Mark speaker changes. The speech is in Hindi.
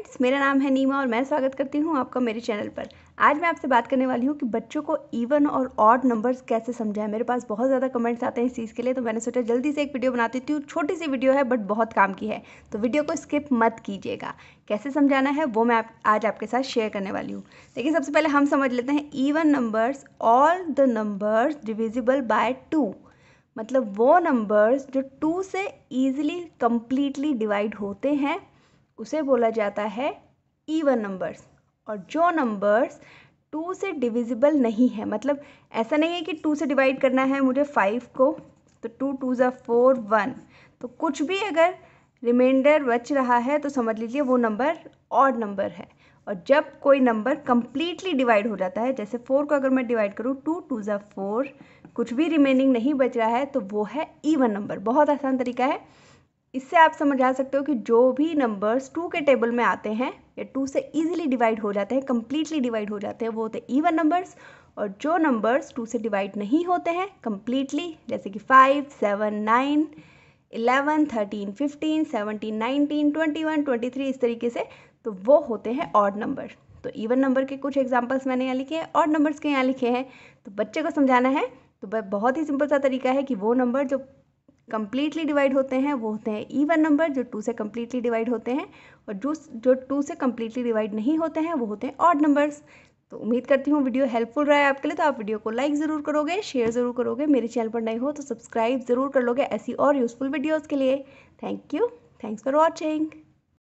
Speaker 1: फ्रेंड्स मेरा नाम है नीमा और मैं स्वागत करती हूँ आपका मेरे चैनल पर आज मैं आपसे बात करने वाली हूँ कि बच्चों को इवन और ऑड नंबर्स कैसे समझाएं मेरे पास बहुत ज़्यादा कमेंट्स आते हैं इस चीज़ के लिए तो मैंने सोचा जल्दी से एक वीडियो बना देती हूँ छोटी सी वीडियो है बट बहुत काम की है तो वीडियो को स्किप मत कीजिएगा कैसे समझाना है वो मैं आप, आज आपके साथ शेयर करने वाली हूँ देखिए सबसे पहले हम समझ लेते हैं even numbers all the numbers divisible by two मतलब वो नंबर्स जो टू से ईजिली कम्प्लीटली डिवाइड होते हैं उसे बोला जाता है ईवन नंबर्स और जो नंबर्स टू से डिविजिबल नहीं है मतलब ऐसा नहीं है कि टू से डिवाइड करना है मुझे फाइव को तो टू टू ज़ा फोर वन तो कुछ भी अगर रिमाइंडर बच रहा है तो समझ लीजिए वो नंबर और नंबर है और जब कोई नंबर कम्प्लीटली डिवाइड हो जाता है जैसे फोर को अगर मैं डिवाइड करूँ टू टू ज़ा फोर कुछ भी रिमेनिंग नहीं बच रहा है तो वो है ईवन नंबर बहुत आसान तरीका है इससे आप समझ आ सकते हो कि जो भी नंबर्स टू के टेबल में आते हैं या टू से इजीली डिवाइड हो जाते हैं कम्प्लीटली डिवाइड हो जाते हैं वो होते हैं ईवन नंबर्स और जो नंबर्स टू से डिवाइड नहीं होते हैं कम्प्लीटली जैसे कि five seven nine eleven thirteen fifteen seventeen nineteen twenty one twenty three इस तरीके से तो वो होते हैं ऑड नंबर तो इवन नंबर के कुछ एग्जाम्पल्स मैंने यहाँ लिखे हैं ऑड नंबर्स के यहाँ लिखे हैं तो बच्चे को समझाना है तो बहुत ही सिंपल सा तरीका है कि वो नंबर जो कम्प्लीटली डिवाइड होते हैं वो होते हैं ईवन नंबर जो टू से कम्प्लीटली डिवाइड होते हैं और जो जो टू से कम्प्लीटली डिवाइड नहीं होते हैं वो होते हैं ऑड नंबर्स तो उम्मीद करती हूँ वीडियो हेल्पफुल रहा है आपके लिए तो आप वीडियो को लाइक ज़रूर करोगे शेयर ज़रूर करोगे मेरे चैनल पर नए हो तो सब्सक्राइब ज़रूर कर लोगे ऐसी और यूज़फुल वीडियोज़ के लिए thank you thanks for watching